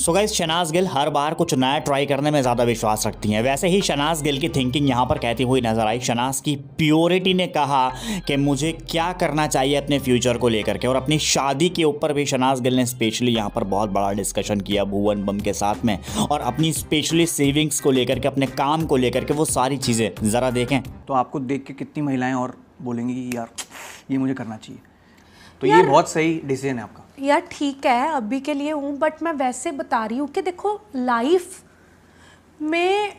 सो guys Shehnaaz Gill हर बार कुछ नया ट्राई करने में ज़्यादा विश्वास रखती हैं वैसे ही शनाज गिल की थिंकिंग यहाँ पर कहती हुई नज़र आई शनाज की प्योरिटी ने कहा कि मुझे क्या करना चाहिए अपने फ्यूचर को लेकर के और अपनी शादी के ऊपर भी शनाज गिल ने स्पेशली यहाँ पर बहुत बड़ा डिस्कशन किया भुवन बम के साथ में और अपनी स्पेशली सेविंग्स को लेकर के अपने काम को लेकर के वो सारी चीज़ें ज़रा देखें तो आपको देख के कितनी महिलाएँ और बोलेंगी यार ये मुझे करना चाहिए तो ये बहुत सही डिसीजन है आपका यार ठीक है अभी के लिए हूँ बट मैं वैसे बता रही हूँ कि देखो लाइफ में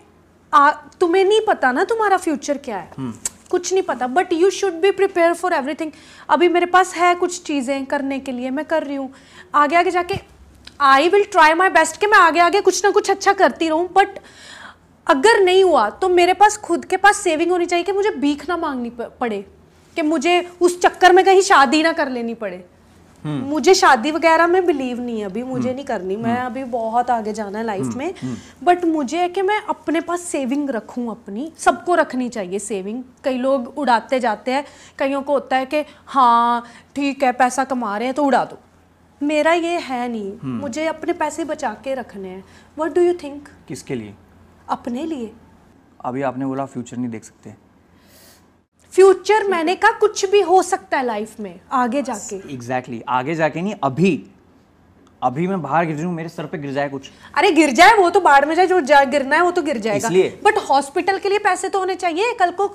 आ, तुम्हें नहीं पता ना तुम्हारा फ्यूचर क्या है हम्म। कुछ नहीं पता but you should be prepare for everything अभी मेरे पास है कुछ चीज़ें करने के लिए मैं कर रही हूँ आगे आगे जाके I will try my best कि मैं आगे आगे कुछ ना कुछ अच्छा करती रहूँ बट अगर नहीं हुआ तो मेरे पास खुद के पास सेविंग होनी चाहिए कि मुझे भीख ना मांगनी पड़े कि मुझे उस चक्कर में कहीं शादी ना कर लेनी पड़े हम्म। मुझे शादी वगैरह में बिलीव नहीं है अभी मुझे हम्म। नहीं करनी मैं हम्म। अभी बहुत आगे जाना है लाइफ में बट मुझे है कि मैं अपने पास सेविंग रखूं अपनी सबको रखनी चाहिए सेविंग कई लोग उड़ाते जाते हैं कईयों को होता है कि हाँ ठीक है पैसा कमा रहे हैं तो उड़ा दो मेरा ये है नहीं मुझे अपने पैसे बचा के रखने हैं वट डू यू थिंक किसके लिए अपने लिए अभी आपने बोला फ्यूचर नहीं देख सकते फ्यूचर मैंने कहा कुछ भी हो सकता है लाइफ में आगे जाके एग्जैक्टली exactly. आगे जाके नहीं अभी अभी मैं बाहर गिर रही मेरे सर पे गिर जाए कुछ अरे गिर जाए वो तो बाढ़ में जाए जो जा, गिरना है वो तो गिर जाएगा बट हॉस्पिटल के लिए पैसे तो होने चाहिए कल को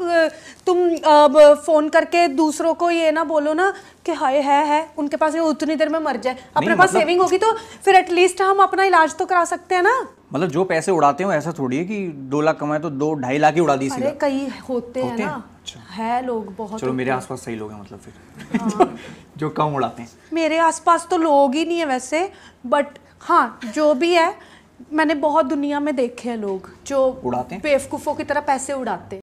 तुम अब फोन करके दूसरों को ये ना बोलो ना कि हाय है है उनके पास ये उतनी देर में मर जाए अपने पास मतलब... सेविंग होगी तो फिर एटलीस्ट हम अपना इलाज तो करा सकते हैं ना मतलब जो पैसे उड़ाते हो ऐसा थोड़ी है कि दो लाख कमाए तो दो ढाई लाख ही उड़ा दी अरे कई होते, हैं ना अच्छा। है लोग बहुत चलो मेरे आसपास सही लोग हैं मतलब फिर हाँ। जो कम उड़ाते हैं मेरे आसपास तो लोग ही नहीं है वैसे बट हाँ जो भी है मैंने बहुत दुनिया में देखे हैं लोग जो उड़ाते हैं बेवकूफ़ों की तरह पैसे उड़ाते हैं